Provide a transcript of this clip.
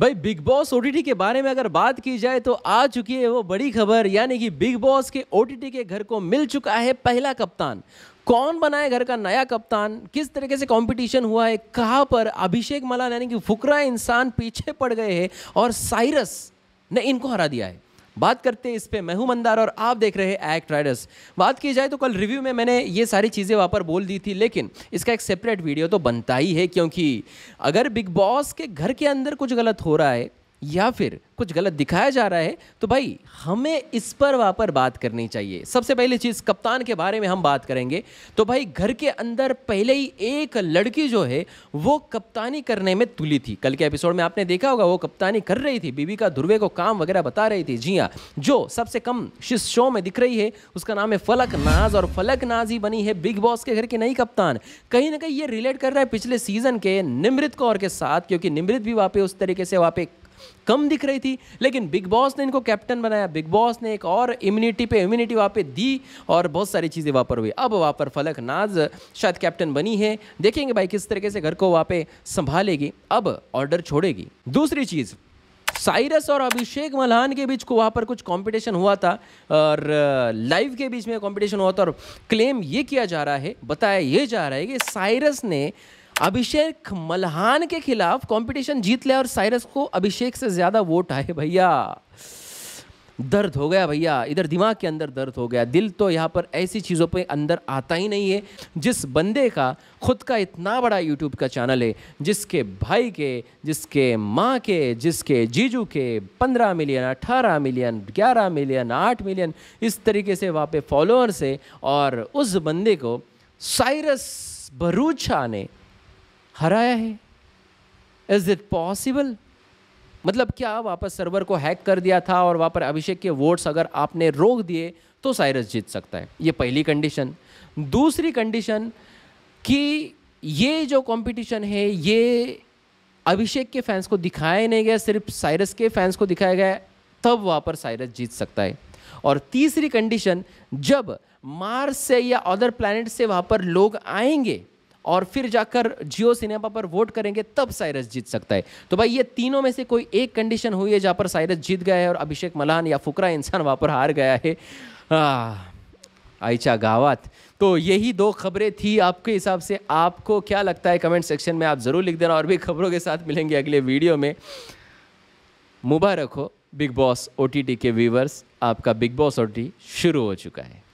भाई big boss ओ के बारे में अगर बात की जाए तो आ चुकी है वो बड़ी खबर यानी कि बिग बॉस के ओ के घर को मिल चुका है पहला कप्तान कौन बनाए घर का नया कप्तान किस तरीके से कंपटीशन हुआ है कहाँ पर अभिषेक मलान यानी कि फुकरा इंसान पीछे पड़ गए हैं और साइरस ने इनको हरा दिया है बात करते हैं इस पर मैं हूं मंदार और आप देख रहे हैं एक्ट राइडर्स बात की जाए तो कल रिव्यू में मैंने ये सारी चीज़ें वहाँ पर बोल दी थी लेकिन इसका एक सेपरेट वीडियो तो बनता ही है क्योंकि अगर बिग बॉस के घर के अंदर कुछ गलत हो रहा है या फिर कुछ गलत दिखाया जा रहा है तो भाई हमें इस पर वहाँ पर बात करनी चाहिए सबसे पहली चीज़ कप्तान के बारे में हम बात करेंगे तो भाई घर के अंदर पहले ही एक लड़की जो है वो कप्तानी करने में तुली थी कल के एपिसोड में आपने देखा होगा वो कप्तानी कर रही थी बीबी का ध्रुवे को काम वगैरह बता रही थी जी हाँ जो सबसे कम शिस शो में दिख रही है उसका नाम है फलक नाज और फलक नाज ही बनी है बिग बॉस के घर की नई कप्तान कहीं ना कहीं ये रिलेट कर रहा है पिछले सीजन के निमृत कौर के साथ क्योंकि निमृत भी वहाँ पे उस तरीके से वहाँ पे कम दिख रही थी लेकिन बिग बॉस ने इनको कैप्टन बनाया बिग बॉस ने एक और इम्यूनिटी पे इम्यूनिटी वहाँ पे दी और बहुत सारी चीज़ें वहाँ पर हुई अब वहाँ पर फलक नाज शायद कैप्टन बनी है देखेंगे भाई किस तरीके से घर को वहाँ पे संभालेगी अब ऑर्डर छोड़ेगी दूसरी चीज़ साइरस और अभिषेक मल्हान के बीच को वहाँ पर कुछ कंपटीशन हुआ था और लाइव के बीच में कंपटीशन हुआ था और क्लेम ये किया जा रहा है बताया ये जा रहा है कि साइरस ने अभिषेक मल्हान के खिलाफ कंपटीशन जीत लिया और साइरस को अभिषेक से ज्यादा वोट आए भैया दर्द हो गया भैया इधर दिमाग के अंदर दर्द हो गया दिल तो यहाँ पर ऐसी चीज़ों पे अंदर आता ही नहीं है जिस बंदे का खुद का इतना बड़ा यूट्यूब का चैनल है जिसके भाई के जिसके माँ के जिसके जीजू के पंद्रह मिलियन अठारह मिलियन ग्यारह मिलियन आठ मिलियन इस तरीके से वहाँ पे फॉलोअर्स है और उस बंदे को साइरस भरूचा ने हराया है इज़ इट पॉसिबल मतलब क्या वापस सर्वर को हैक कर दिया था और वहाँ पर अभिषेक के वोट्स अगर आपने रोक दिए तो साइरस जीत सकता है ये पहली कंडीशन दूसरी कंडीशन कि ये जो कंपटीशन है ये अभिषेक के फैंस को दिखाया नहीं गया सिर्फ साइरस के फैंस को दिखाया गया तब वहाँ पर साइरस जीत सकता है और तीसरी कंडीशन जब मार्स से या अदर प्लानट से वहाँ पर लोग आएंगे और फिर जाकर जियो सिनेमा पर वोट करेंगे तब साइरस जीत सकता है तो भाई ये तीनों में से कोई एक कंडीशन हुई है जहाँ पर साइरस जीत गया है और अभिषेक मलान या फुकरा इंसान वहाँ पर हार गया है आयचा गावत तो यही दो खबरें थी आपके हिसाब से आपको क्या लगता है कमेंट सेक्शन में आप ज़रूर लिख देना और भी खबरों के साथ मिलेंगे अगले वीडियो में मुबारक हो बिग बॉस ओ के व्यूवर्स आपका बिग बॉस ओ शुरू हो चुका है